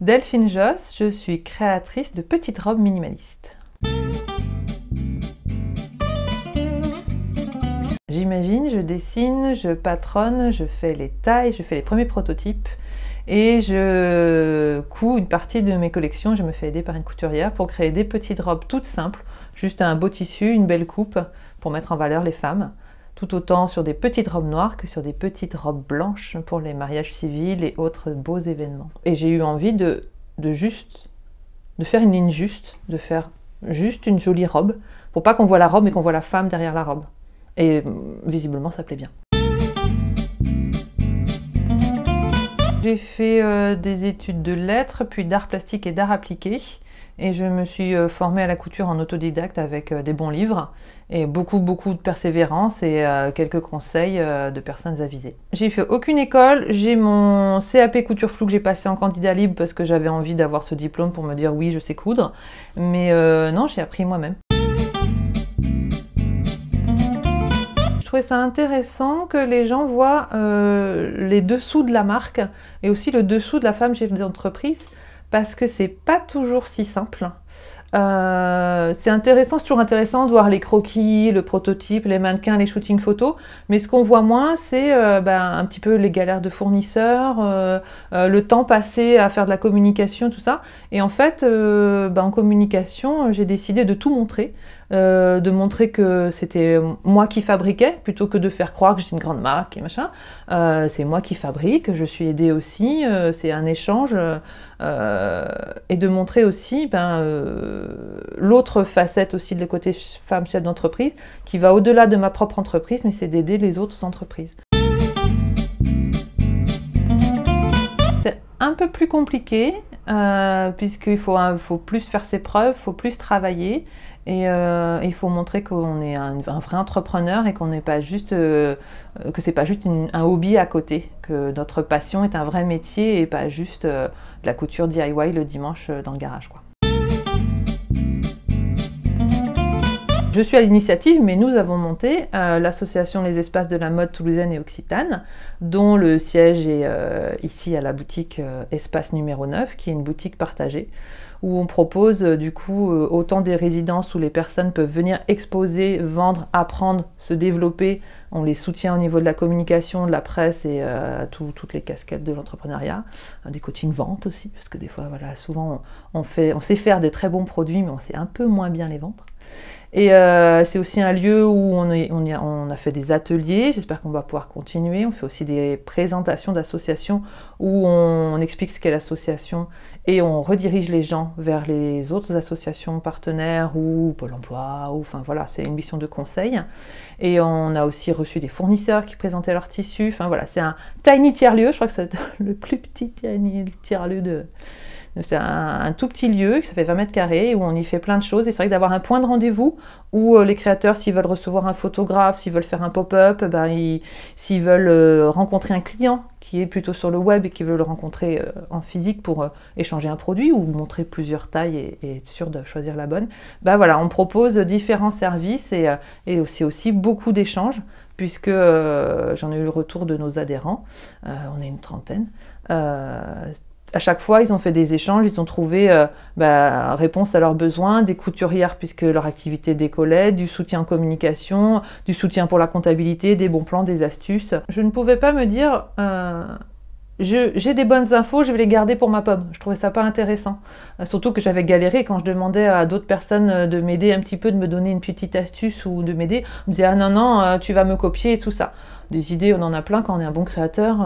Delphine Joss, je suis créatrice de petites robes minimalistes. J'imagine, je dessine, je patronne, je fais les tailles, je fais les premiers prototypes et je couds une partie de mes collections. Je me fais aider par une couturière pour créer des petites robes toutes simples, juste un beau tissu, une belle coupe pour mettre en valeur les femmes tout autant sur des petites robes noires que sur des petites robes blanches pour les mariages civils et autres beaux événements. Et j'ai eu envie de, de juste, de faire une ligne juste, de faire juste une jolie robe, pour pas qu'on voit la robe et qu'on voit la femme derrière la robe. Et euh, visiblement ça plaît bien. J'ai fait euh, des études de lettres, puis d'art plastique et d'art appliqué. Et je me suis euh, formée à la couture en autodidacte avec euh, des bons livres et beaucoup, beaucoup de persévérance et euh, quelques conseils de personnes avisées. J'ai fait aucune école, j'ai mon CAP couture flou que j'ai passé en candidat libre parce que j'avais envie d'avoir ce diplôme pour me dire oui, je sais coudre. Mais non, j'ai appris moi-même. Je trouvais ça intéressant que les gens voient les dessous de la marque et aussi le dessous de la femme chef d'entreprise parce que c'est pas toujours si simple. Euh, c'est intéressant, c'est toujours intéressant de voir les croquis, le prototype, les mannequins, les shootings photos, mais ce qu'on voit moins, c'est euh, ben, un petit peu les galères de fournisseurs, euh, le temps passé à faire de la communication, tout ça. Et en fait, ben, en communication, j'ai décidé de tout montrer. Euh, de montrer que c'était moi qui fabriquais, plutôt que de faire croire que j'ai une grande marque et machin. Euh, c'est moi qui fabrique, je suis aidée aussi, euh, c'est un échange. et de montrer aussi ben, l'autre facette aussi de côté femme chef d'entreprise, qui va au-delà de ma propre entreprise, mais c'est d'aider les autres entreprises. C'est un peu plus compliqué, euh, puisqu'il faut, plus faire ses preuves, il faut plus travailler, et euh, il faut montrer qu'on est un, vrai entrepreneur et qu'on n'est pas juste euh, que c'est pas juste un hobby à côté, que notre passion est un vrai métier et pas juste de la couture DIY le dimanche dans le garage quoi. Je suis à l'initiative, mais nous avons monté euh, l'association Les Espaces de la mode toulousaine et occitane, dont le siège est euh, ici à la boutique euh, Espace numéro 9, qui est une boutique partagée, où on propose du coup autant des résidences où les personnes peuvent venir exposer, vendre, apprendre, se développer. On les soutient au niveau de la communication, de la presse et tout, toutes les casquettes de l'entrepreneuriat. Des coachings ventes aussi, parce que des fois, voilà, souvent on, fait, on sait faire des très bons produits, mais on sait un peu moins bien les vendre. Et euh, c'est aussi un lieu où on, a, fait des ateliers, j'espère qu'on va pouvoir continuer. On fait aussi des présentations d'associations où on, explique ce qu'est l'association et on redirige les gens vers les autres associations partenaires ou Pôle emploi, ou enfin voilà, c'est une mission de conseil. Et on a aussi reçu des fournisseurs qui présentaient leurs tissus. Enfin voilà, c'est un tiny tiers-lieu, je crois que c'est le plus petit tiny tiers-lieu de, c'est un, tout petit lieu, ça fait 20 mètres carrés, où on y fait plein de choses. Et c'est vrai que d'avoir un point de rendez-vous où euh, les créateurs, s'ils veulent recevoir un photographe, s'ils veulent faire un pop-up, eh ben, s'ils veulent euh, rencontrer un client qui est plutôt sur le web et qui veut le rencontrer euh, en physique pour échanger un produit ou montrer plusieurs tailles et, être sûr de choisir la bonne, ben voilà, on propose différents services et, et aussi beaucoup d'échanges puisque j'en ai eu le retour de nos adhérents, on est une trentaine à chaque fois, ils ont fait des échanges, ils ont trouvé euh, bah, réponse à leurs besoins, des couturières puisque leur activité décollait, du soutien en communication, du soutien pour la comptabilité, des bons plans, des astuces. Je ne pouvais pas me dire, euh, j'ai des bonnes infos, je vais les garder pour ma pomme. Je trouvais ça pas intéressant. Euh, surtout que j'avais galéré quand je demandais à d'autres personnes de m'aider un petit peu, de me donner une petite astuce ou de m'aider. On me disait, ah non, non, tu vas me copier et tout ça. Des idées, on en a plein quand on est un bon créateur.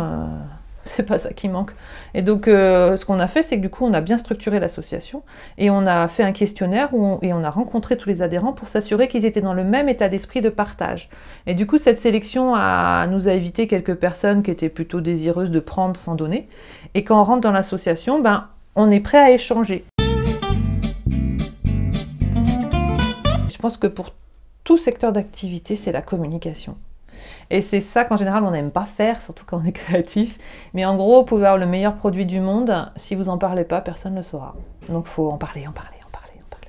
c'est pas ça qui manque. Et donc, euh, ce qu'on a fait, c'est que du coup, on a bien structuré l'association et on a fait un questionnaire et on a rencontré tous les adhérents pour s'assurer qu'ils étaient dans le même état d'esprit de partage. Et du coup, cette sélection a, nous a évité quelques personnes qui étaient plutôt désireuses de prendre sans donner. Et quand on rentre dans l'association, ben, on est prêt à échanger. Je pense que pour tout secteur d'activité, c'est la communication. Et c'est ça qu'en général on n'aime pas faire, surtout quand on est créatif. Mais en gros, vous avoir le meilleur produit du monde, si vous en parlez pas, personne ne le saura. Donc il faut en parler, en parler, en parler, en parler.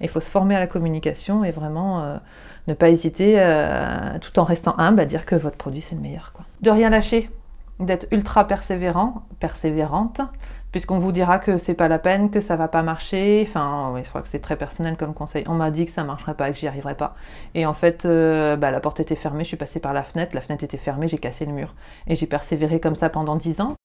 Et il faut se former à la communication et vraiment euh, ne pas hésiter, euh, tout en restant humble, à dire que votre produit c'est le meilleur. Quoi. De rien lâcher, d'être ultra persévérant, persévérante, puisqu'on vous dira que c'est pas la peine, que ça va pas marcher. Enfin, je crois que c'est très personnel comme conseil. On m'a dit que ça marcherait pas, que j'y arriverais pas. Et en fait, euh, bah, la porte était fermée, je suis passée par la fenêtre, la fenêtre était fermée, j'ai cassé le mur. Et j'ai persévéré comme ça pendant 10 ans.